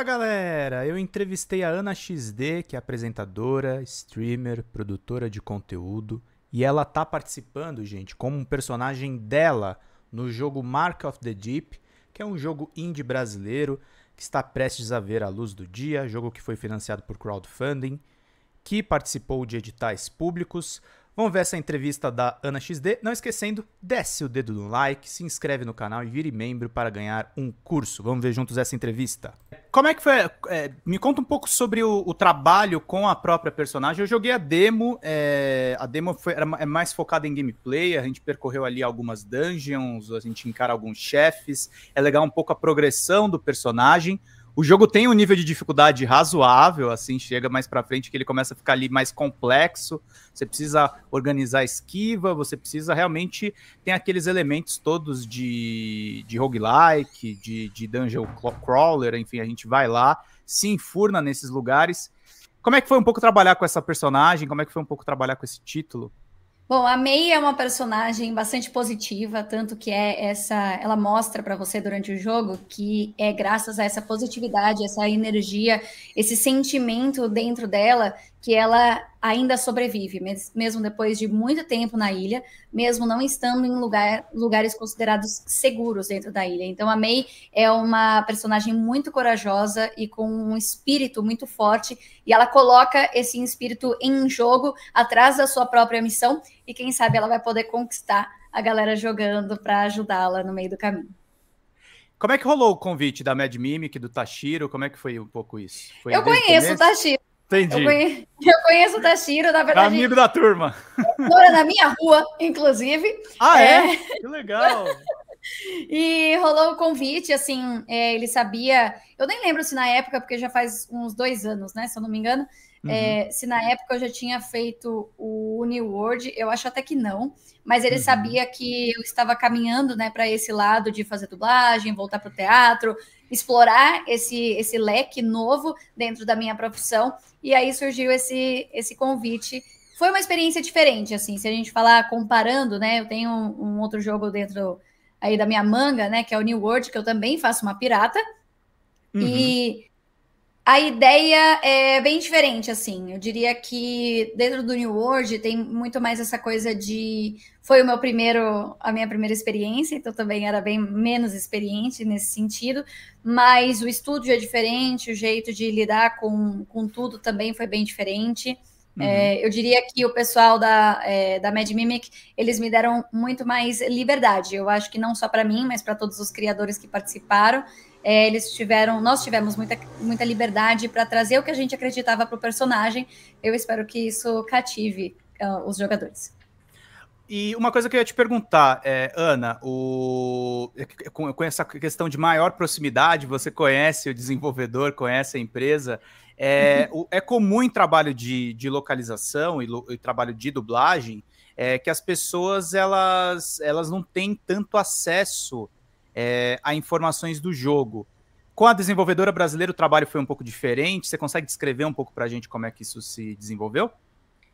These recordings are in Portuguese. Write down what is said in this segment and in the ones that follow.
Fala galera! Eu entrevistei a Ana XD, que é apresentadora, streamer, produtora de conteúdo, e ela tá participando, gente, como um personagem dela no jogo Mark of the Deep, que é um jogo indie brasileiro que está prestes a ver a luz do dia, jogo que foi financiado por crowdfunding, que participou de editais públicos, Vamos ver essa entrevista da Ana XD. Não esquecendo, desce o dedo no like, se inscreve no canal e vire membro para ganhar um curso. Vamos ver juntos essa entrevista. Como é que foi? É, me conta um pouco sobre o, o, trabalho com a própria personagem. Eu joguei a demo, é, a demo foi, era, é mais focada em gameplay, a gente percorreu ali algumas dungeons, a gente encara alguns chefes, é legal um pouco a progressão do personagem. O jogo tem um nível de dificuldade razoável, assim, chega mais para frente que ele começa a ficar ali mais complexo. Você precisa organizar esquiva, você precisa realmente tem aqueles elementos todos de, de roguelike, de, de dungeon crawler, enfim, a gente vai lá, se enfurna nesses lugares. Como é que foi um pouco trabalhar com essa personagem? Como é que foi um pouco trabalhar com esse título? Bom, a May é uma personagem bastante positiva, tanto que é essa, ela mostra para você durante o jogo que é graças a essa positividade, essa energia, esse sentimento dentro dela que ela ainda sobrevive, mesmo depois de muito tempo na ilha, mesmo não estando em lugar, lugares considerados seguros dentro da ilha. Então a May é uma personagem muito corajosa e com um espírito muito forte, e ela coloca esse espírito em jogo atrás da sua própria missão, e quem sabe ela vai poder conquistar a galera jogando para ajudá-la no meio do caminho. Como é que rolou o convite da Mad Mimic, do Tashiro? Como é que foi um pouco isso? Foi eu conheço o Tashiro. Entendi. Eu conheço, eu conheço o Tashiro, na verdade. Amigo da turma. Mora na minha rua, inclusive. Ah, é? é? Que legal! E rolou o convite, assim, é, ele sabia. Eu nem lembro se na época, porque já faz uns dois anos, né? Se eu não me engano, Uhum. É, se na época eu já tinha feito o World eu acho até que não, mas ele uhum. sabia que eu estava caminhando né, para esse lado de fazer dublagem, voltar para o teatro, explorar esse, esse leque novo dentro da minha profissão, e aí surgiu esse, esse convite. Foi uma experiência diferente, assim, se a gente falar comparando, né? Eu tenho um, um outro jogo dentro aí da minha manga, né? Que é o New World, que eu também faço uma pirata. Uhum. E a ideia é bem diferente, assim. Eu diria que dentro do New World tem muito mais essa coisa de foi o meu primeiro, a minha primeira experiência, então também era bem menos experiente nesse sentido, mas o estúdio é diferente, o jeito de lidar com, com tudo também foi bem diferente. Uhum. É, eu diria que o pessoal da, é, da Mad Mimic, eles me deram muito mais liberdade. Eu acho que não só para mim, mas para todos os criadores que participaram. É, eles tiveram, nós tivemos muita, muita liberdade para trazer o que a gente acreditava para o personagem. Eu espero que isso cative uh, os jogadores. E uma coisa que eu ia te perguntar, é, Ana, o, com, com, essa questão de maior proximidade, você conhece o desenvolvedor, conhece a empresa. É, uhum. o, é comum em trabalho de, de localização e, lo, e trabalho de dublagem é, que as pessoas elas, elas não têm tanto acesso é, a informações do jogo. Com a desenvolvedora brasileira, o trabalho foi um pouco diferente. Você consegue descrever um pouco para a gente como é que isso se desenvolveu?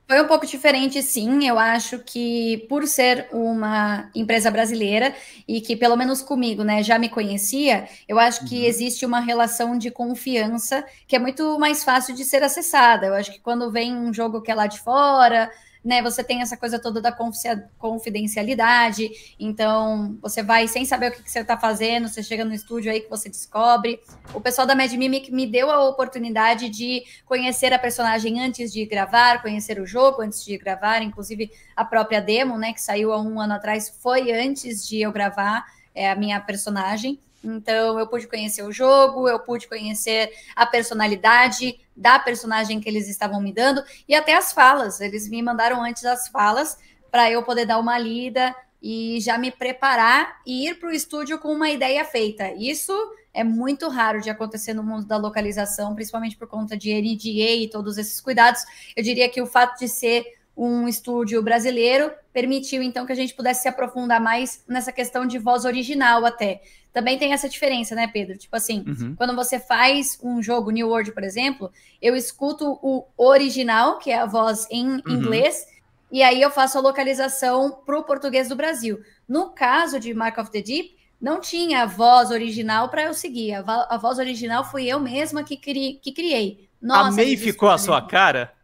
Foi um pouco diferente, sim. Eu acho que por ser uma empresa brasileira e que pelo menos comigo, né, já me conhecia, eu acho que uhum. existe uma relação de confiança que é muito mais fácil de ser acessada. Eu acho que quando vem um jogo que é lá de fora né? Você tem essa coisa toda da confidencialidade, então você vai sem saber o que, que você está fazendo, você chega no estúdio aí que você descobre. O pessoal da Mad Mimic me deu a oportunidade de conhecer a personagem antes de gravar, conhecer o jogo antes de gravar, inclusive a própria demo, né, que saiu há um ano atrás, foi antes de eu gravar é, a minha personagem. Então, eu pude conhecer o jogo, eu pude conhecer a personalidade da personagem que eles estavam me dando e até as falas. Eles me mandaram antes as falas para eu poder dar uma lida e já me preparar e ir para o estúdio com uma ideia feita. Isso é muito raro de acontecer no mundo da localização, principalmente por conta de NDA e todos esses cuidados. Eu diria que o fato de ser um estúdio brasileiro, permitiu então que a gente pudesse se aprofundar mais nessa questão de voz original até. Também tem essa diferença, né, Pedro? Tipo assim, uhum. quando você faz um jogo New World, por exemplo, eu escuto o original, que é a voz em uhum. inglês, e aí eu faço a localização para o português do Brasil. No caso de Mark of the Deep, não tinha a voz original para eu seguir. A, a, voz original fui eu mesma que, cri que criei. Nossa, a May ficou a né? sua cara?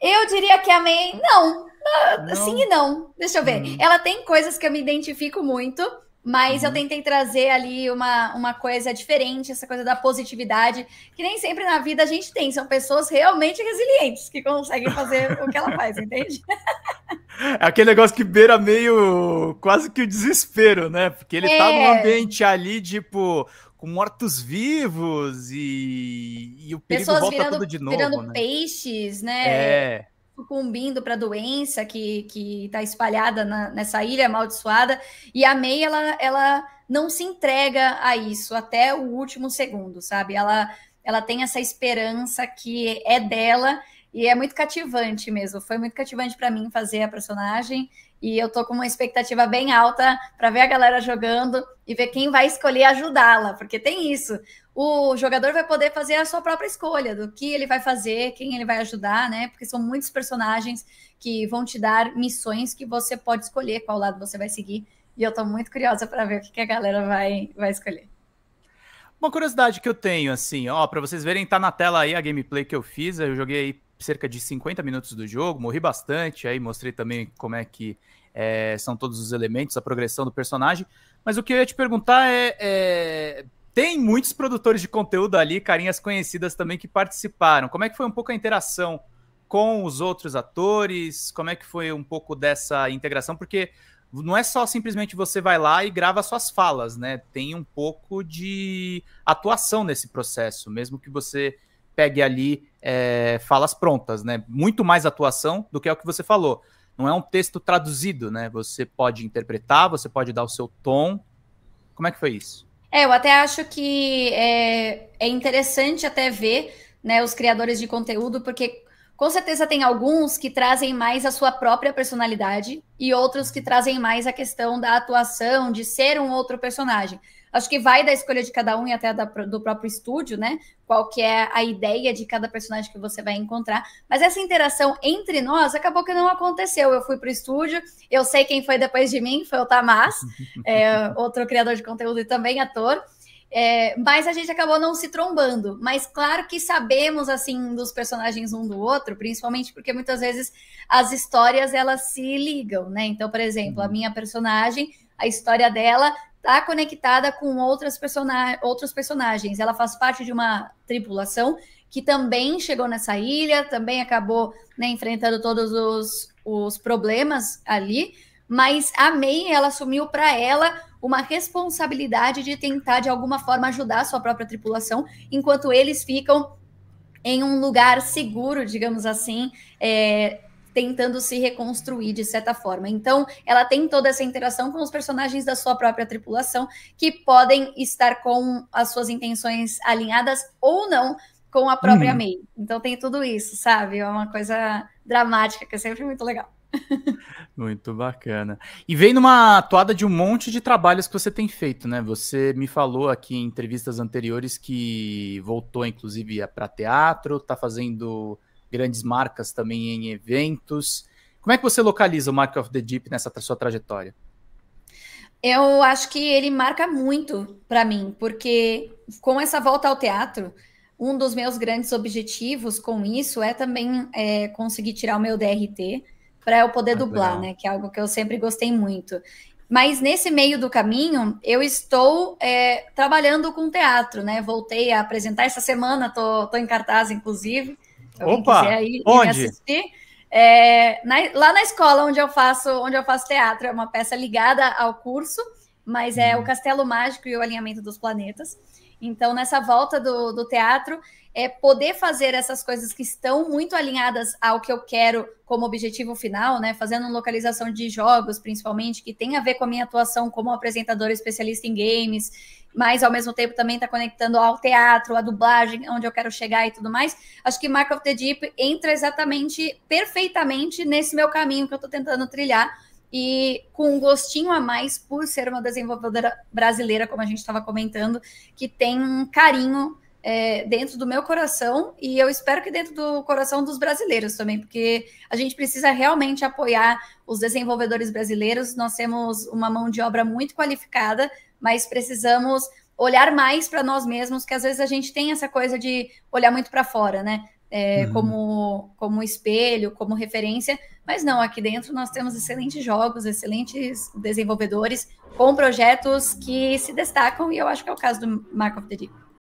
Eu diria que amei, não. Ah, não. Sim e não. Deixa eu ver. Hum. Ela tem coisas que eu me identifico muito, mas eu uhum. tentei trazer ali uma, uma coisa diferente, essa coisa da positividade, que nem sempre na vida a gente tem. São pessoas realmente resilientes que conseguem fazer o que ela faz, entende? É aquele negócio que beira meio quase que o desespero, né? Porque ele é... tá num é. ambiente ali, tipo, com mortos-vivos e, e o perigo Pessoas volta virando, tudo de novo. Virando né? peixes, né? É. Sucumbindo para a doença que, que tá espalhada na, nessa ilha amaldiçoada. E a May, ela, ela não se entrega a isso até o último segundo, sabe? Ela, ela tem essa esperança que é dela e é muito cativante mesmo. Foi muito cativante para mim fazer a personagem e eu tô com uma expectativa bem alta para ver a galera jogando e ver quem vai escolher ajudá-la, porque tem isso. O jogador vai poder fazer a sua própria escolha do que ele vai fazer, quem ele vai ajudar, né? Porque são muitos personagens que vão te dar missões que você pode escolher qual lado você vai seguir. E eu tô muito curiosa para ver o que, a galera vai, vai escolher. Uma curiosidade que eu tenho, assim, ó, para vocês verem, tá na tela aí a gameplay que eu fiz, eu joguei cerca de 50 minutos do jogo, morri bastante, aí mostrei também como é que é, são todos os elementos, a progressão do personagem. Mas o que eu ia te perguntar é, é, tem muitos produtores de conteúdo ali, carinhas conhecidas também que participaram. Como é que foi um pouco a interação com os outros atores? Como é que foi um pouco dessa integração? Porque não é só simplesmente você vai lá e grava suas falas, né? Tem um pouco de atuação nesse processo, mesmo que você pegue ali é, falas prontas, né? Muito mais atuação do que é o que você falou. Não é um texto traduzido, né? Você pode interpretar, você pode dar o seu tom. Como é que foi isso? É, eu até acho que é, é interessante até ver né, os criadores de conteúdo, porque com certeza tem alguns que trazem mais a sua própria personalidade e outros que uhum. trazem mais a questão da atuação, de ser um outro personagem. Acho que vai da escolha de cada um e até da, do próprio estúdio, né? Qual que é a ideia de cada personagem que você vai encontrar. Mas essa interação entre nós acabou que não aconteceu. Eu fui para o estúdio, eu sei quem foi depois de mim, foi o Tamás, é, outro criador de conteúdo e também ator. É, mas a gente acabou não se trombando. Mas claro que sabemos assim dos personagens um do outro, principalmente porque muitas vezes as histórias elas se ligam, né? Então, por exemplo, a uhum. minha personagem, a história dela está conectada com outras persona outros personagens. Ela faz parte de uma tripulação que também chegou nessa ilha, também acabou né, enfrentando todos os, os problemas ali, mas a May ela assumiu para ela uma responsabilidade de tentar de alguma forma ajudar a sua própria tripulação, enquanto eles ficam em um lugar seguro, digamos assim, é, tentando se reconstruir de certa forma. Então, ela tem toda essa interação com os personagens da sua própria tripulação que podem estar com as suas intenções alinhadas ou não com a própria May. Uhum. Então tem tudo isso, sabe? É uma coisa dramática que é sempre muito legal. Muito bacana. E vem numa toada de um monte de trabalhos que você tem feito, né? Você me falou aqui em entrevistas anteriores que voltou, inclusive, é para teatro, está fazendo grandes marcas também em eventos. Como é que você localiza o Mark of the Deep nessa sua trajetória? Eu acho que ele marca muito para mim, porque com essa volta ao teatro, um dos meus grandes objetivos com isso é também é, conseguir tirar o meu DRT para eu poder ah, dublar, legal. né? Que é algo que eu sempre gostei muito. Mas nesse meio do caminho, eu estou é, trabalhando com teatro, né? Voltei a apresentar essa semana, tô, tô em cartaz, inclusive. Então, Opa! aí, onde? É, na, lá na escola onde eu faço, onde eu faço teatro, é uma peça ligada ao curso, mas é hum. o Castelo Mágico e o Alinhamento dos Planetas. Então, nessa volta do, do teatro, é poder fazer essas coisas que estão muito alinhadas ao que eu quero como objetivo final, né? Fazendo localização de jogos, principalmente, que tem a ver com a minha atuação como apresentadora especialista em games, mas ao mesmo tempo também está conectando ao teatro, à dublagem, onde eu quero chegar e tudo mais. Acho que Mark of the Deep entra exatamente, perfeitamente nesse meu caminho que eu estou tentando trilhar. E com um gostinho a mais por ser uma desenvolvedora brasileira, como a gente estava comentando, que tem um carinho é, dentro do meu coração e eu espero que dentro do coração dos brasileiros também, porque a gente precisa realmente apoiar os desenvolvedores brasileiros. Nós temos uma mão de obra muito qualificada, mas precisamos olhar mais para nós mesmos, que às vezes a gente tem essa coisa de olhar muito para fora, né? É, uhum. como, como espelho, como referência, mas não, aqui dentro nós temos excelentes jogos, excelentes desenvolvedores com projetos que se destacam, e eu acho que é o caso do Mark of the Deep.